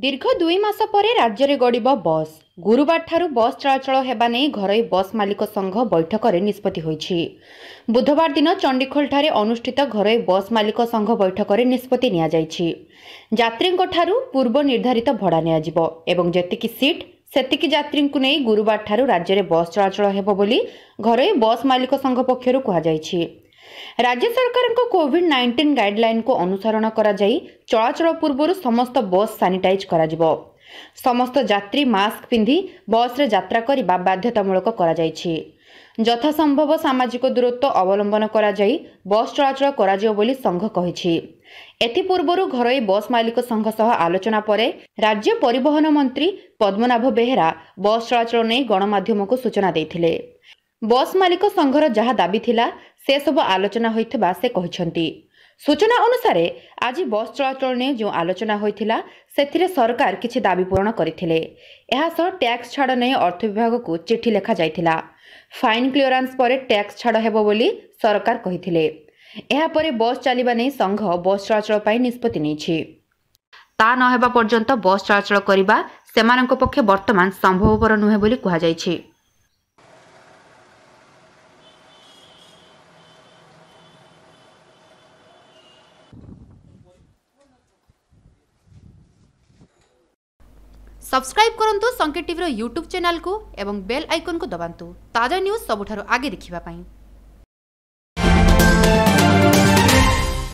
ଦୀର୍ଘ ଦୁଇ ମାସ ପରେ ରାଜ୍ୟରେ ଗଡ଼ିବ ବସ୍ ଗୁରୁବାରଠାରୁ ବସ୍ ଚଳାଚଳ ହେବା ନେଇ ଘରୋଇ ବସ୍ ମାଲିକ ସଂଘ ବୈଠକରେ ନିଷ୍ପତ୍ତି ହୋଇଛି ବୁଧବାର ଦିନ ଚଣ୍ଡିଖୋଲଠାରେ ଅନୁଷ୍ଠିତ ଘରୋଇ ବସ୍ ମାଲିକ ସଂଘ ବୈଠକରେ ନିଷ୍ପତ୍ତି ନିଆଯାଇଛି ଯାତ୍ରୀଙ୍କଠାରୁ ପୂର୍ବ ନିର୍ଦ୍ଧାରିତ ଭଡ଼ା ନିଆଯିବ ଏବଂ ଯେତିକି ସିଟ୍ ସେତିକି ଯାତ୍ରୀଙ୍କୁ ନେଇ ଗୁରୁବାରଠାରୁ ରାଜ୍ୟରେ ବସ୍ ଚଳାଚଳ ହେବ ବୋଲି ଘରୋଇ ବସ୍ ମାଲିକ ସଂଘ ପକ୍ଷରୁ କୁହାଯାଇଛି ରାଜ୍ୟ ସରକାରଙ୍କ କୋଭିଡ୍ ନାଇଣ୍ଟିନ୍ ଗାଇଡ୍ଲାଇନ୍କୁ ଅନୁସରଣ କରାଯାଇ ଚଳାଚଳ ପୂର୍ବରୁ ସମସ୍ତ ବସ୍ ସାନିଟାଇଜ୍ କରାଯିବ ସମସ୍ତ ଯାତ୍ରୀ ମାସ୍କ ପିନ୍ଧି ବସ୍ରେ ଯାତ୍ରା କରିବା ବାଧ୍ୟତାମୂଳକ କରାଯାଇଛି ଯଥାସମ୍ଭବ ସାମାଜିକ ଦୂରତ୍ୱ ଅବଲମ୍ବନ କରାଯାଇ ବସ୍ ଚଳାଚଳ କରାଯିବ ବୋଲି ସଂଘ କହିଛି ଏଥିପୂର୍ବରୁ ଘରୋଇ ବସ୍ ମାଲିକ ସଂଘ ସହ ଆଲୋଚନା ପରେ ରାଜ୍ୟ ପରିବହନ ମନ୍ତ୍ରୀ ପଦ୍ମନାଭ ବେହେରା ବସ୍ ଚଳାଚଳ ନେଇ ଗଣମାଧ୍ୟମକୁ ସୂଚନା ଦେଇଥିଲେ ବସ୍ ମାଲିକ ସଂଘର ଯାହା ଦାବି ଥିଲା ସେସବୁ ଆଲୋଚନା ହୋଇଥିବା ସେ କହିଛନ୍ତି ସୂଚନା ଅନୁସାରେ ଆଜି ବସ୍ ଚଳାଚଳ ନେଇ ଯେଉଁ ଆଲୋଚନା ହୋଇଥିଲା ସେଥିରେ ସରକାର କିଛି ଦାବି ପୂରଣ କରିଥିଲେ ଏହାସହ ଟ୍ୟାକ୍ସ ଛାଡ଼ ନେଇ ଅର୍ଥ ବିଭାଗକୁ ଚିଠି ଲେଖାଯାଇଥିଲା ଫାଇନ୍ କ୍ଲିୟରାନ୍ସ ପରେ ଟ୍ୟାକ୍ସ ଛାଡ଼ ହେବ ବୋଲି ସରକାର କହିଥିଲେ ଏହାପରେ ବସ୍ ଚାଲିବା ନେଇ ସଂଘ ବସ୍ ଚଳାଚଳ ପାଇଁ ନିଷ୍ପତ୍ତି ନେଇଛି ତା ନ ହେବା ପର୍ଯ୍ୟନ୍ତ ବସ୍ ଚଳାଚଳ କରିବା ସେମାନଙ୍କ ପକ୍ଷେ ବର୍ତ୍ତମାନ ସମ୍ଭବପର ନୁହେଁ ବୋଲି କୁହାଯାଇଛି ସବସ୍କ୍ରାଇବ୍ କରନ୍ତୁ ସଙ୍କେତ ଟିଭିର ୟୁଟ୍ୟୁବ୍ ଚ୍ୟାନେଲ୍କୁ ଏବଂ ବେଲ୍ ଆଇକନ୍କୁ ଦବାନ୍ତୁ ତାଜା ନ୍ୟୁଜ୍ ସବୁଠାରୁ ଆଗେ ଦେଖିବା ପାଇଁ